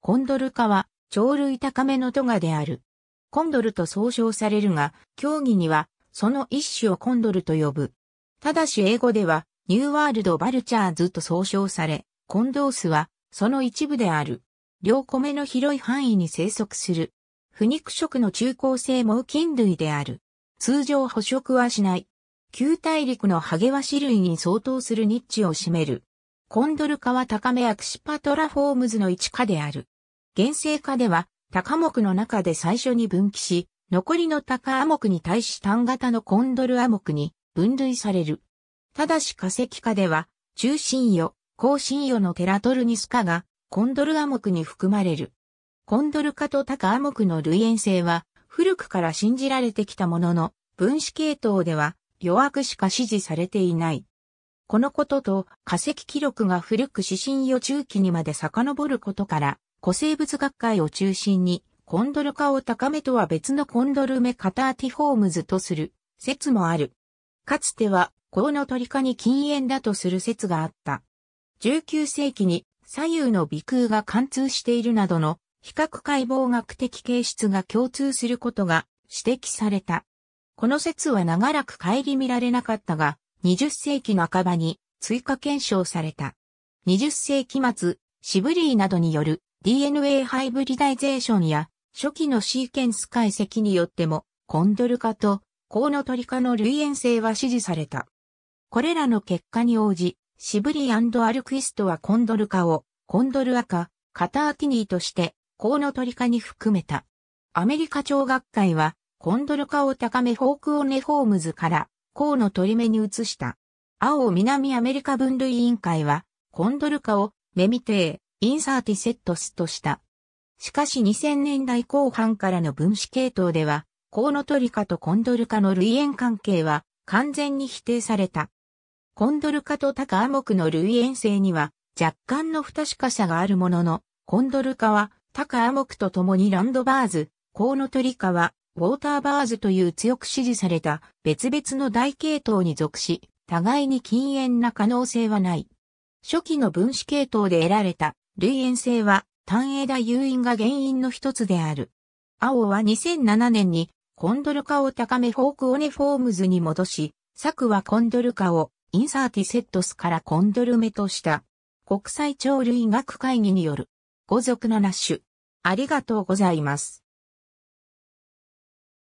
コンドル化は、鳥類高めのトガである。コンドルと総称されるが、競技には、その一種をコンドルと呼ぶ。ただし英語では、ニューワールドバルチャーズと総称され、コンドースは、その一部である。両米の広い範囲に生息する。不肉食の中高生猛禽類である。通常捕食はしない。旧大陸のハゲワシ類に相当するニッチを占める。コンドル科は高めアクシパトラフォームズの一科である。原生科では、高目の中で最初に分岐し、残りの高亜目に対し単型のコンドル亜目に分類される。ただし化石科では、中心葉、後心葉のテラトルニス科が、コンドル亜目に含まれる。コンドル科と高亜目の類縁性は、古くから信じられてきたものの、分子系統では、弱くしか支持されていない。このことと化石記録が古く指針予中期にまで遡ることから、古生物学会を中心にコンドル化を高めとは別のコンドルメカターティフォームズとする説もある。かつては、コウノトリ科に禁煙だとする説があった。19世紀に左右の鼻腔が貫通しているなどの比較解剖学的形質が共通することが指摘された。この説は長らく顧みられなかったが、20世紀半ばに追加検証された。20世紀末、シブリーなどによる DNA ハイブリダイゼーションや初期のシーケンス解析によってもコンドル化とコウノトリ化の類縁性は支持された。これらの結果に応じ、シブリーアルクイストはコンドル化をコンドル赤、カターティニーとしてコウノトリ化に含めた。アメリカ長学会はコンドル化を高めフォークオネホームズから項の取り目に移した。青南アメリカ分類委員会は、コンドル化を、メミテー、インサーティセットスとした。しかし2000年代後半からの分子系統では、コウノトリカとコンドル化の類縁関係は完全に否定された。コンドル化とタカアモクの類縁性には若干の不確かさがあるものの、コンドル化はタカアモクと共にランドバーズ、コウノトリカはウォーターバーズという強く支持された別々の大系統に属し、互いに禁煙な可能性はない。初期の分子系統で得られた類煙性は単枝誘因が原因の一つである。青は2007年にコンドル化を高めフォークオネフォームズに戻し、作はコンドル化をインサーティセットスからコンドル目とした。国際鳥類学会議による。語族のラッシュ。ありがとうございます。